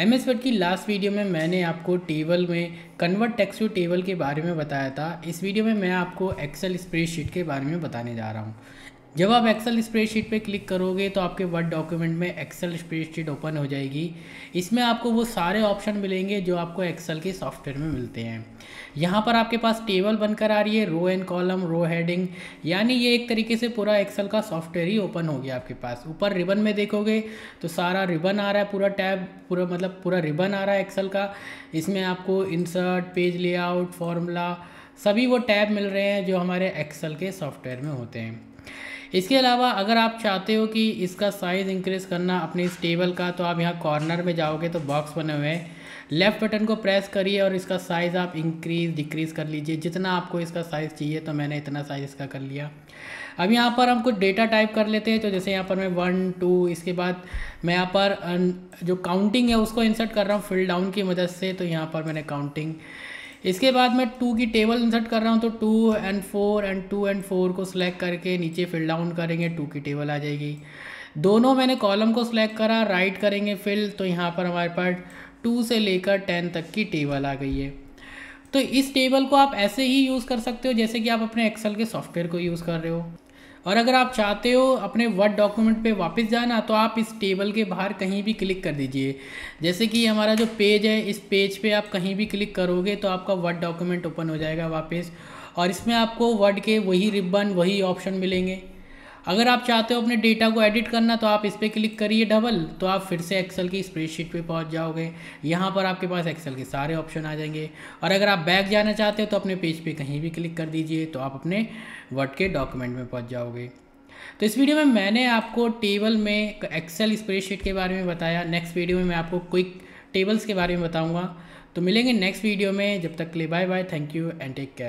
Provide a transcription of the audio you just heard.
M S Word की last video में मैंने आपको टेबल में कन्वर्ट टेक्स टू टेबल के बारे में बताया था इस वीडियो में मैं आपको एक्सेल स्प्रेडशीट के बारे में बताने जा रहा हूँ जब आप एक्सेल स्प्रेडशीट पे क्लिक करोगे तो आपके वर्ड डॉक्यूमेंट में एक्सेल स्प्रेडशीट ओपन हो जाएगी इसमें आपको वो सारे ऑप्शन मिलेंगे जो आपको एक्सेल के सॉफ्टवेयर में मिलते हैं यहाँ पर आपके पास टेबल बनकर आ रही है row and column row heading यानी ये एक तरीके से पूरा एक्सेल का सॉफ्टवेयर ही ओपन हो गया आपके पास ऊपर रिबन में देखोगे तो सारा रिबन आ रहा है पूरा टैब पूरा मतलब पूरा रिबन आ रहा है एक्सेल का इसमें आपको इंसर्ट पेज लेआउट फॉर्मूला सभी वो टैब मिल रहे हैं जो हमारे एक्सेल के सॉफ्टवेयर में होते हैं इसके अलावा अगर आप चाहते हो कि इसका साइज़ इंक्रीज़ करना अपने इस टेबल का तो आप यहाँ कॉर्नर में जाओगे तो बॉक्स बने हुए हैं लेफ़्ट बटन को प्रेस करिए और इसका साइज़ आप इंक्रीज़ डिक्रीज़ कर लीजिए जितना आपको इसका साइज़ चाहिए तो मैंने इतना साइज़ इसका कर लिया अब यहाँ पर हम कुछ डेटा टाइप कर लेते हैं तो जैसे यहाँ पर मैं वन टू इसके बाद मैं यहाँ पर जो काउंटिंग है उसको इंसर्ट कर रहा हूँ फिल डाउन की मदद से तो यहाँ पर मैंने काउंटिंग इसके बाद मैं टू की टेबल इंसर्ट कर रहा हूँ तो two and four and two and four को सिलेक्ट करके नीचे फिल डाउन करेंगे टू की टेबल आ जाएगी दोनों मैंने कॉलम को सिलेक्ट करा राइट करेंगे फिल तो यहाँ पर हमारे पास टू से लेकर टेन तक की टेबल आ गई है तो इस टेबल को आप ऐसे ही यूज़ कर सकते हो जैसे कि आप अपने एक्सेल के सॉफ्टवेयर को यूज़ कर रहे हो और अगर आप चाहते हो अपने वर्ड डॉक्यूमेंट पे वापस जाना तो आप इस टेबल के बाहर कहीं भी क्लिक कर दीजिए जैसे कि हमारा जो पेज है इस पेज पे आप कहीं भी क्लिक करोगे तो आपका वर्ड डॉक्यूमेंट ओपन हो जाएगा वापस और इसमें आपको वर्ड के वही रिबन वही ऑप्शन मिलेंगे अगर आप चाहते हो अपने डेटा को एडिट करना तो आप इस पर क्लिक करिए डबल तो आप फिर से एक्सेल की स्प्रेडशीट पे पहुंच जाओगे यहाँ पर आपके पास एक्सेल के सारे ऑप्शन आ जाएंगे और अगर आप बैक जाना चाहते हो तो अपने पेज पे कहीं भी क्लिक कर दीजिए तो आप अपने वर्ड के डॉक्यूमेंट में पहुँच जाओगे तो इस वीडियो में मैंने आपको टेबल में एक्सेल स्प्रेड के बारे में बताया नेक्स्ट वीडियो में मैं आपको क्विक टेबल्स के बारे में बताऊँगा तो मिलेंगे नेक्स्ट वीडियो में जब तक ले bye bye thank you and take care